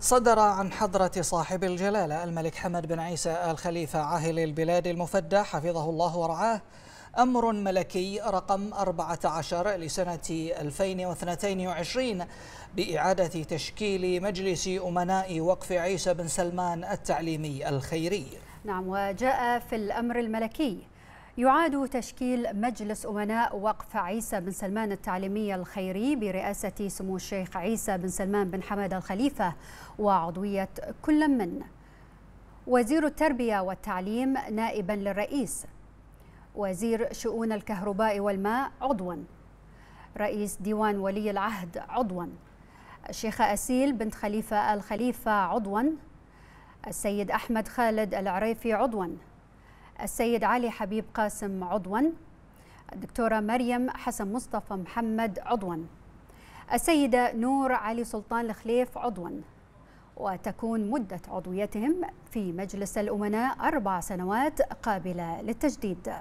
صدر عن حضرة صاحب الجلالة الملك حمد بن عيسى آل خليفة عاهل البلاد المفدى حفظه الله ورعاه أمر ملكي رقم 14 لسنة 2022 بإعادة تشكيل مجلس أمناء وقف عيسى بن سلمان التعليمي الخيري نعم وجاء في الأمر الملكي يعاد تشكيل مجلس أمناء وقف عيسى بن سلمان التعليمي الخيري برئاسة سمو الشيخ عيسى بن سلمان بن حمد الخليفة وعضوية كل من وزير التربية والتعليم نائبا للرئيس وزير شؤون الكهرباء والماء عضوا رئيس ديوان ولي العهد عضوا الشيخة أسيل بنت خليفة الخليفة عضوا السيد أحمد خالد العريفي عضوا السيد علي حبيب قاسم عضوا الدكتورة مريم حسن مصطفى محمد عضوا السيدة نور علي سلطان الخليف عضوا وتكون مدة عضويتهم في مجلس الأمناء أربع سنوات قابلة للتجديد